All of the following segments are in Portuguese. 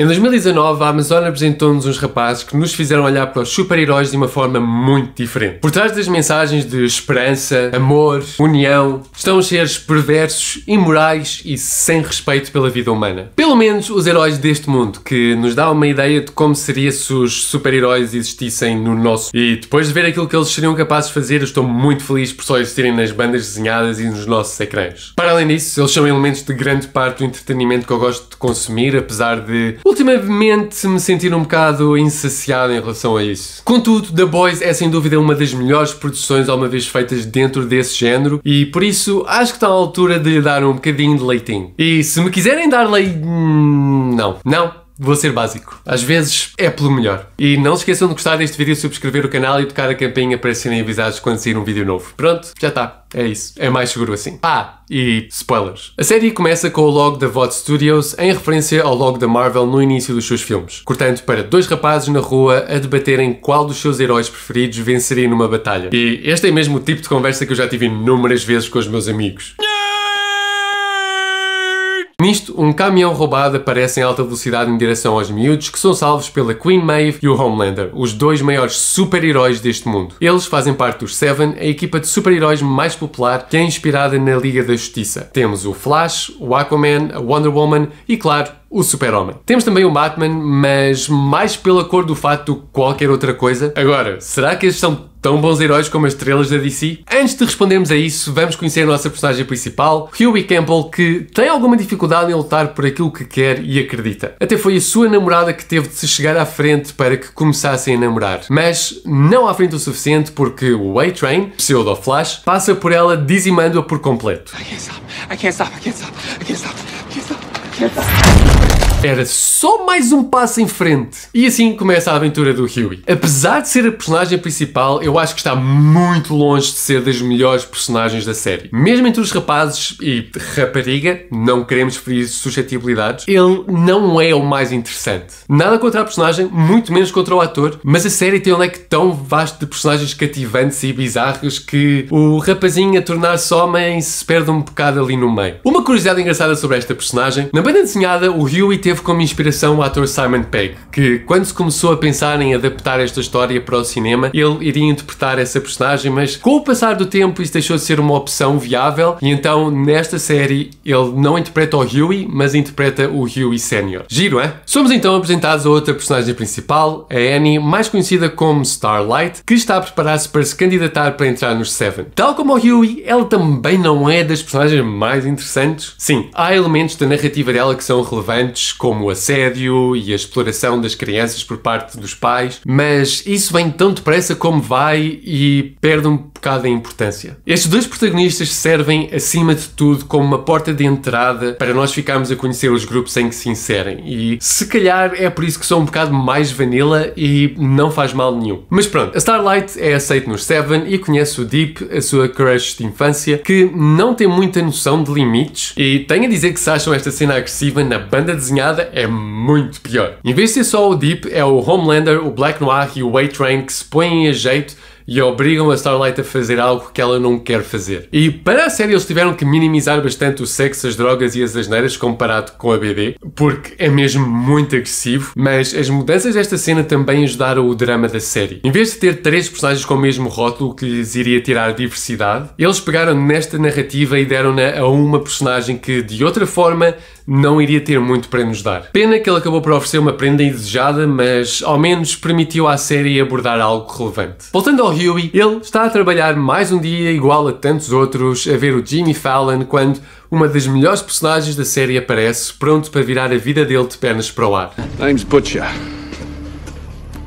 Em 2019, a Amazon apresentou-nos uns rapazes que nos fizeram olhar para os super-heróis de uma forma muito diferente. Por trás das mensagens de esperança, amor, união, estão os seres perversos, imorais e sem respeito pela vida humana. Pelo menos os heróis deste mundo, que nos dá uma ideia de como seria se os super-heróis existissem no nosso. E depois de ver aquilo que eles seriam capazes de fazer, eu estou muito feliz por só existirem nas bandas desenhadas e nos nossos ecrãs. Para além disso, eles são elementos de grande parte do entretenimento que eu gosto de consumir, apesar de Ultimamente me senti um bocado insaciado em relação a isso. Contudo, The Boys é sem dúvida uma das melhores produções alguma vez feitas dentro desse género e por isso acho que está à altura de lhe dar um bocadinho de leitinho. E se me quiserem dar leitinho, hum, não. Não. Vou ser básico. Às vezes é pelo melhor. E não se esqueçam de gostar deste vídeo, subscrever o canal e tocar a campainha para serem avisados quando sair um vídeo novo. Pronto, já está. É isso. É mais seguro assim. Pá! Ah, e spoilers. A série começa com o logo da VOD Studios em referência ao logo da Marvel no início dos seus filmes, cortando para dois rapazes na rua a debaterem qual dos seus heróis preferidos venceria numa batalha. E este é mesmo o tipo de conversa que eu já tive inúmeras vezes com os meus amigos. Nisto, um caminhão roubado aparece em alta velocidade em direção aos miúdos, que são salvos pela Queen Maeve e o Homelander, os dois maiores super-heróis deste mundo. Eles fazem parte dos Seven, a equipa de super-heróis mais popular que é inspirada na Liga da Justiça. Temos o Flash, o Aquaman, a Wonder Woman e, claro, o Super-Homem. Temos também o Batman, mas mais pela cor do fato do que qualquer outra coisa. Agora, será que eles são tão bons heróis como as estrelas da DC? Antes de respondermos a isso, vamos conhecer a nossa personagem principal, Huey Campbell, que tem alguma dificuldade em lutar por aquilo que quer e acredita. Até foi a sua namorada que teve de se chegar à frente para que começassem a namorar. Mas não à frente o suficiente porque o A-Train, pseudo Flash, passa por ela dizimando-a por completo. I can't stop, I can't stop, I can't stop, I can't stop, I can't stop. Era só mais um passo em frente. E assim começa a aventura do Huey. Apesar de ser a personagem principal, eu acho que está muito longe de ser das melhores personagens da série. Mesmo entre os rapazes e rapariga, não queremos ferir suscetibilidades, ele não é o mais interessante. Nada contra a personagem, muito menos contra o ator, mas a série tem um leque tão vasto de personagens cativantes e bizarros que o rapazinho a tornar-se homem se perde um bocado ali no meio. Uma curiosidade engraçada sobre esta personagem, na banda desenhada o Huey tem teve como inspiração o ator Simon Pegg, que quando se começou a pensar em adaptar esta história para o cinema, ele iria interpretar essa personagem, mas com o passar do tempo isso deixou de ser uma opção viável e então nesta série ele não interpreta o Huey, mas interpreta o Huey Senior. Giro, é? Somos então apresentados a outra personagem principal, a Annie, mais conhecida como Starlight, que está a preparar-se para se candidatar para entrar nos Seven. Tal como o Huey, ela também não é das personagens mais interessantes. Sim, há elementos da narrativa dela que são relevantes, como o assédio e a exploração das crianças por parte dos pais, mas isso vem tão depressa como vai e perde um bocado a importância. Estes dois protagonistas servem, acima de tudo, como uma porta de entrada para nós ficarmos a conhecer os grupos em que se inserem, e se calhar é por isso que são um bocado mais vanilla e não faz mal nenhum. Mas pronto, a Starlight é aceita nos Seven e conhece o Deep, a sua crush de infância, que não tem muita noção de limites, e tenho a dizer que se acham esta cena agressiva na banda desenhada é muito pior. Em vez de ser só o Deep, é o Homelander, o Black Noir e o Way train que se põem a jeito e obrigam a Starlight a fazer algo que ela não quer fazer. E para a série eles tiveram que minimizar bastante o sexo, as drogas e as asneiras comparado com a BD, porque é mesmo muito agressivo, mas as mudanças desta cena também ajudaram o drama da série. Em vez de ter três personagens com o mesmo rótulo que lhes iria tirar diversidade, eles pegaram nesta narrativa e deram-na a uma personagem que de outra forma não iria ter muito para nos dar. Pena que ele acabou por oferecer uma prenda indesejada, mas ao menos permitiu à série abordar algo relevante. Voltando ao Huey, ele está a trabalhar mais um dia igual a tantos outros, a ver o Jimmy Fallon quando uma das melhores personagens da série aparece, pronto para virar a vida dele de pernas para o ar. Name's Butcher.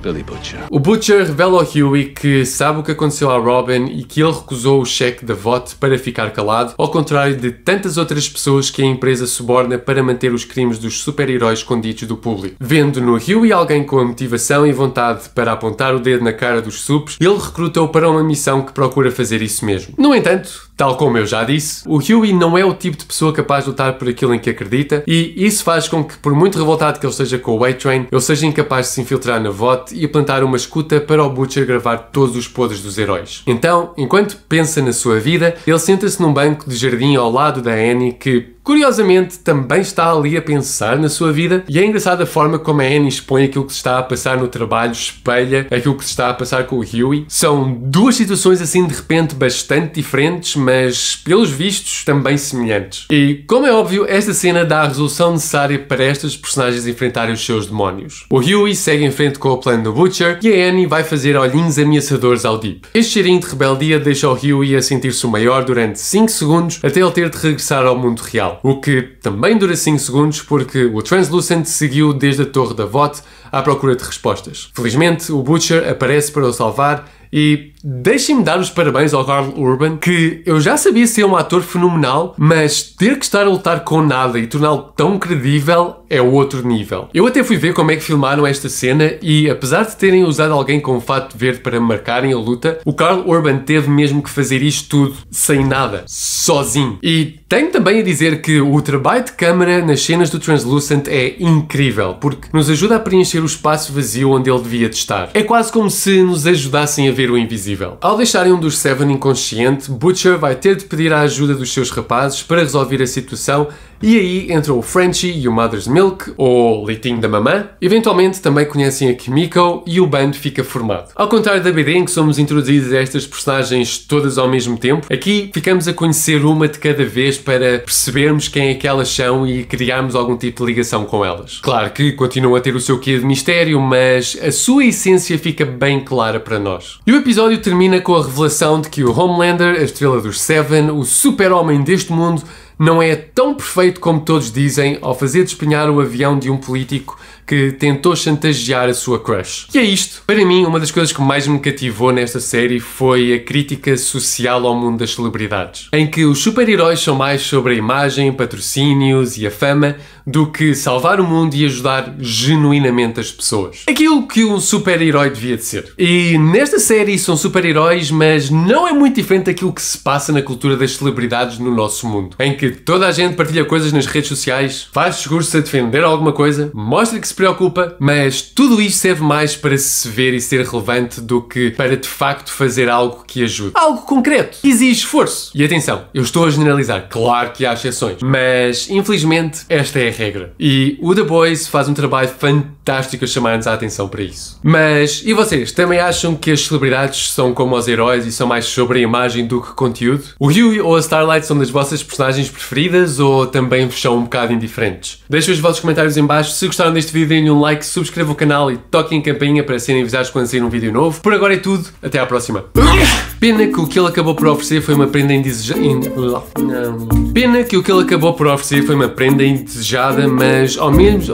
Billy Butcher. O Butcher revela ao Huey que sabe o que aconteceu a Robin e que ele recusou o cheque da VOT para ficar calado, ao contrário de tantas outras pessoas que a empresa suborna para manter os crimes dos super-heróis escondidos do público. Vendo no Huey alguém com a motivação e vontade para apontar o dedo na cara dos supes, ele recrutou para uma missão que procura fazer isso mesmo. No entanto, Tal como eu já disse, o Huey não é o tipo de pessoa capaz de lutar por aquilo em que acredita, e isso faz com que, por muito revoltado que ele esteja com o A-Train, ele seja incapaz de se infiltrar na VOT e plantar uma escuta para o Butcher gravar todos os podres dos heróis. Então, enquanto pensa na sua vida, ele senta-se num banco de jardim ao lado da Annie que, curiosamente também está ali a pensar na sua vida e é engraçada a forma como a Annie expõe aquilo que se está a passar no trabalho, espelha aquilo que se está a passar com o Huey. São duas situações assim de repente bastante diferentes, mas pelos vistos também semelhantes. E como é óbvio, esta cena dá a resolução necessária para estas personagens enfrentarem os seus demónios. O Huey segue em frente com o plano do Butcher e a Annie vai fazer olhinhos ameaçadores ao Deep. Este cheirinho de rebeldia deixa o Huey a sentir-se o maior durante 5 segundos até ele ter de regressar ao mundo real o que também dura 5 segundos porque o Translucent seguiu desde a torre da VOT à procura de respostas. Felizmente, o Butcher aparece para o salvar e deixem-me dar os parabéns ao Carl Urban, que eu já sabia ser um ator fenomenal, mas ter que estar a lutar com nada e torná-lo tão credível é outro nível. Eu até fui ver como é que filmaram esta cena e, apesar de terem usado alguém com um fato verde para marcarem a luta, o Carl Urban teve mesmo que fazer isto tudo sem nada, sozinho. E tenho também a dizer que o trabalho de câmera nas cenas do Translucent é incrível, porque nos ajuda a preencher o espaço vazio onde ele devia de estar. É quase como se nos ajudassem a ver o invisível. Ao deixarem um dos Seven inconsciente, Butcher vai ter de pedir a ajuda dos seus rapazes para resolver a situação e aí entram o Frenchie e o Mother's Milk, ou Leitinho da Mamã. Eventualmente também conhecem a Kimiko e o bando fica formado. Ao contrário da BD em que somos introduzidos a estas personagens todas ao mesmo tempo, aqui ficamos a conhecer uma de cada vez para percebermos quem é que elas são e criarmos algum tipo de ligação com elas. Claro que continuam a ter o seu quê de mistério, mas a sua essência fica bem clara para nós. E o episódio termina com a revelação de que o Homelander, a estrela dos Seven, o super-homem deste mundo, não é tão perfeito como todos dizem ao fazer despenhar o avião de um político que tentou chantagear a sua crush. E é isto. Para mim, uma das coisas que mais me cativou nesta série foi a crítica social ao mundo das celebridades, em que os super-heróis são mais sobre a imagem, patrocínios e a fama do que salvar o mundo e ajudar genuinamente as pessoas. Aquilo que um super-herói devia de ser. E nesta série são super-heróis, mas não é muito diferente daquilo que se passa na cultura das celebridades no nosso mundo, em que toda a gente partilha coisas nas redes sociais, faz discurso a defender alguma coisa, mostra que se se preocupa, mas tudo isto serve mais para se ver e ser relevante do que para de facto fazer algo que ajude. Algo concreto, exige esforço. E atenção, eu estou a generalizar, claro que há exceções, mas infelizmente esta é a regra. E o The Boys faz um trabalho fantástico a chamar-nos a atenção para isso. Mas e vocês, também acham que as celebridades são como os heróis e são mais sobre a imagem do que conteúdo? O Huey ou a Starlight são das vossas personagens preferidas ou também vos são um bocado indiferentes? Deixem os vossos comentários em baixo se gostaram deste vídeo vídeo, deem-lhe um like, subscrevam o canal e toquem a campainha para serem avisados quando sair um vídeo novo. Por agora é tudo, até à próxima. Pena que o que ele acabou por oferecer foi uma prenda indesejada. Pena que o que ele acabou por oferecer foi uma prenda indesejada, mas ao menos.